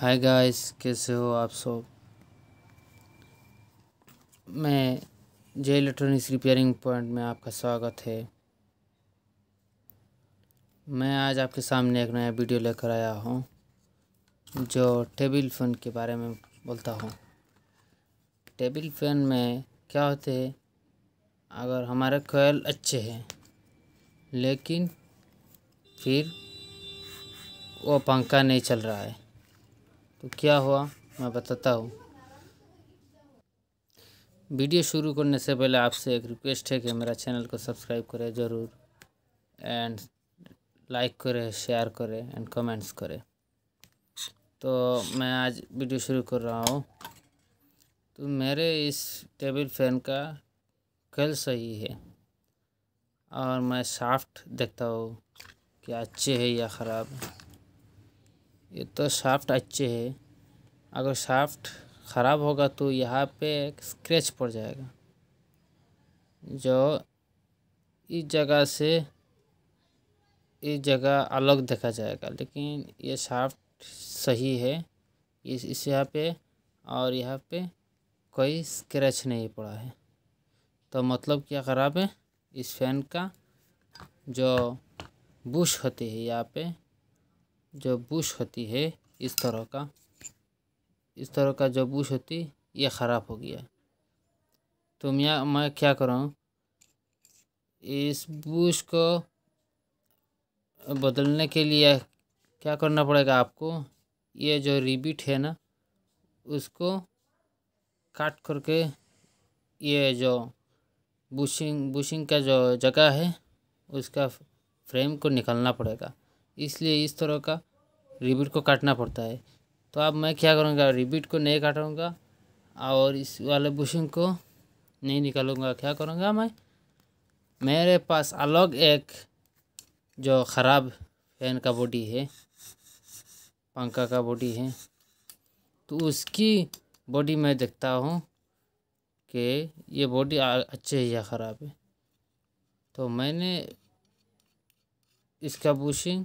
hi guys कैसे हो आप सब मैं जे इलेक्ट्रॉनिक्स रिपेयरिंग पॉइंट में आपका स्वागत है मैं आज आपके सामने एक नया वीडियो लेकर आया हूँ जो टेबल फैन के बारे में बोलता हूँ टेबल फैन में क्या होते हैं अगर हमारे कोयल अच्छे हैं लेकिन फिर वो पंखा नहीं चल रहा है तो क्या हुआ मैं बताता हूँ वीडियो शुरू करने से पहले आपसे एक रिक्वेस्ट है कि मेरा चैनल को सब्सक्राइब करें ज़रूर एंड लाइक करें शेयर करें एंड कमेंट्स करें तो मैं आज वीडियो शुरू कर रहा हूँ तो मेरे इस टेबल फैन का कल सही है और मैं साफ्ट देखता हूँ कि अच्छे है या ख़राब है ये तो शाफ्ट अच्छे है अगर शाफ्ट ख़राब होगा तो यहाँ पे एक स्क्रैच पड़ जाएगा जो इस जगह से इस जगह अलग देखा जाएगा लेकिन ये शाफ्ट सही है इस इस यहाँ पे और यहाँ पे कोई स्क्रैच नहीं पड़ा है तो मतलब क्या ख़राब है इस फैन का जो बुश होती है यहाँ पे जो बुश होती है इस तरह का इस तरह का जो बुश होती ये ख़राब हो गया तो मैं मैं क्या करूँ इस बुश को बदलने के लिए क्या करना पड़ेगा आपको ये जो रिबिट है ना उसको काट करके ये जो बुशिंग बुशिंग का जो जगह है उसका फ्रेम को निकालना पड़ेगा इसलिए इस तरह का रिबिट को काटना पड़ता है तो अब मैं क्या करूँगा रिबिट को नहीं काटूँगा और इस वाले बुशिंग को नहीं निकालूँगा क्या करूँगा मैं मेरे पास अलग एक जो ख़राब फैन का बॉडी है पंखा का बॉडी है तो उसकी बॉडी मैं देखता हूँ कि ये बॉडी अच्छे है या ख़राब है तो मैंने इसका बुशिंग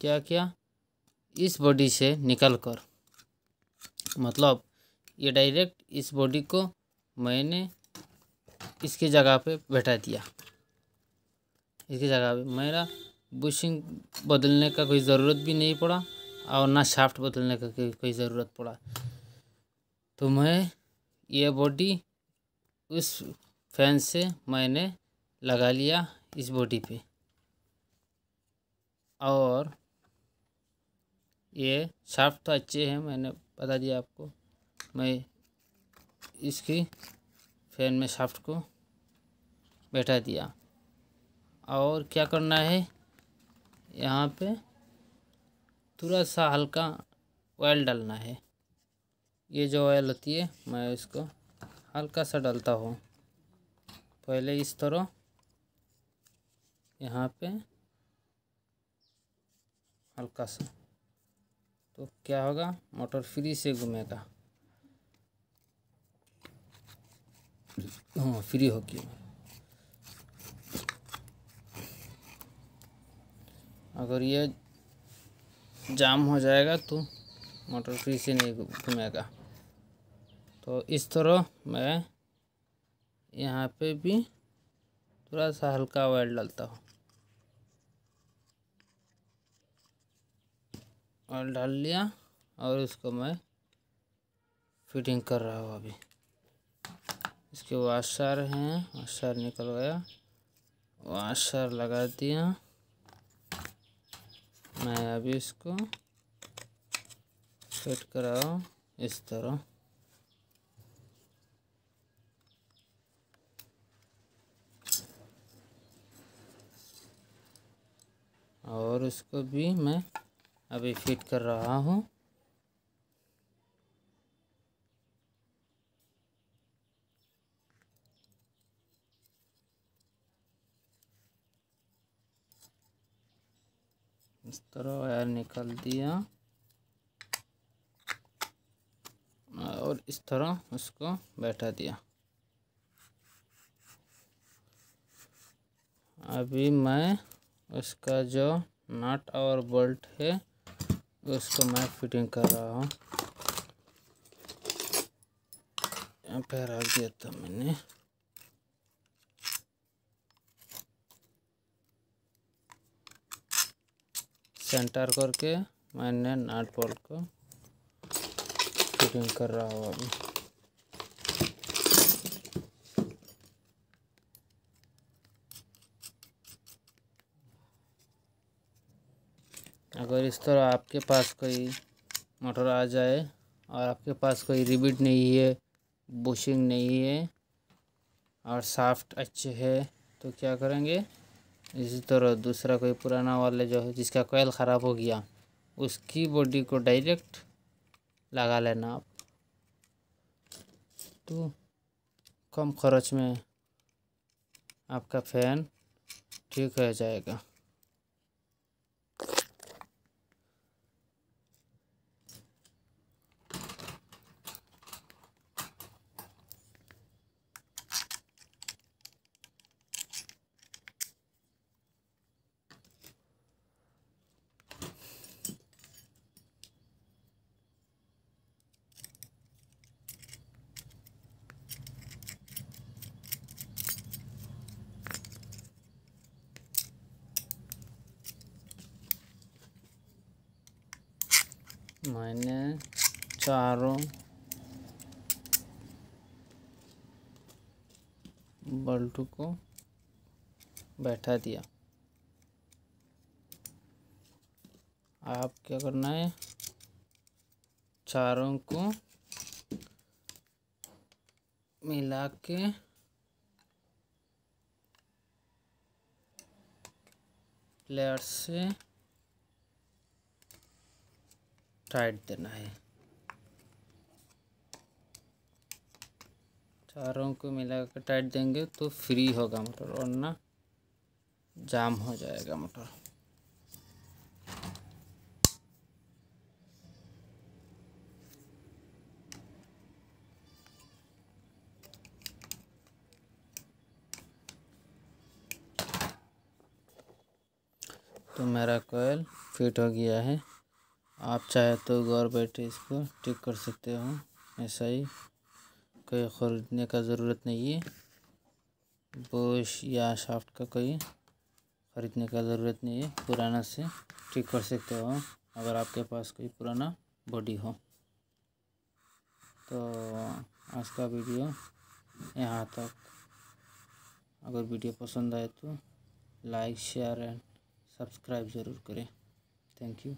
क्या क्या इस बॉडी से निकल कर मतलब ये डायरेक्ट इस बॉडी को मैंने इसके जगह पे बैठा दिया इसकी जगह पे मेरा बुशिंग बदलने का कोई ज़रूरत भी नहीं पड़ा और ना शाफ्ट बदलने का कोई ज़रूरत पड़ा तो मैं ये बॉडी उस फैन से मैंने लगा लिया इस बॉडी पे और ये शाफ्ट तो अच्छे हैं मैंने बता दिया आपको मैं इसकी फैन में शाफ्ट को बैठा दिया और क्या करना है यहाँ पे थोड़ा सा हल्का ऑयल डालना है ये जो ऑयल होती है मैं इसको हल्का सा डालता हूँ पहले इस तरह यहाँ पे हल्का सा तो क्या होगा मोटर फ्री से घूमेगा हाँ फ्री गया अगर ये जाम हो जाएगा तो मोटर फ्री से नहीं घूमेगा तो इस तरह मैं यहाँ पे भी थोड़ा सा हल्का ऑयल डालता हूँ और डाल लिया और इसको मैं फिटिंग कर रहा हूँ अभी इसके वाशार हैं वाशर निकल गया वाशार लगा दिया मैं अभी इसको फिट हूँ इस तरह और उसको भी मैं अभी फिट कर रहा हूँ इस तरह वायर निकल दिया और इस तरह उसको बैठा दिया अभी मैं उसका जो नट और बोल्ट है इसको मैं फिटिंग कर रहा हूँ यहाँ फहरा दिया था मैंने सेंटर करके मैंने नाट बोल्ट को फिटिंग कर रहा हूँ अभी अगर इस तरह आपके पास कोई मोटर आ जाए और आपके पास कोई रिबिट नहीं है बुशिंग नहीं है और साफ्ट अच्छे है तो क्या करेंगे इसी तरह दूसरा कोई पुराना वाले जो है जिसका कोयल ख़राब हो गया उसकी बॉडी को डायरेक्ट लगा लेना आप तो कम खर्च में आपका फ़ैन ठीक हो जाएगा मैंने चारों बल्टू को बैठा दिया आप क्या करना है चारों को मिला के प्लेयर से टाइट देना है चारों को मिलाकर टाइट देंगे तो फ्री होगा मोटर और ना जाम हो जाएगा मोटर तो मेरा कोयल फिट हो गया है आप चाहे तो घर बैठे इसको ठीक कर सकते हो ऐसा ही कोई ख़रीदने का ज़रूरत नहीं है बोश या शाफ्ट का कोई ख़रीदने का ज़रूरत नहीं है पुराना से ठीक कर सकते हो अगर आपके पास कोई पुराना बॉडी हो तो आज का वीडियो यहाँ तक अगर वीडियो पसंद आए तो लाइक शेयर एंड सब्सक्राइब ज़रूर करें थैंक यू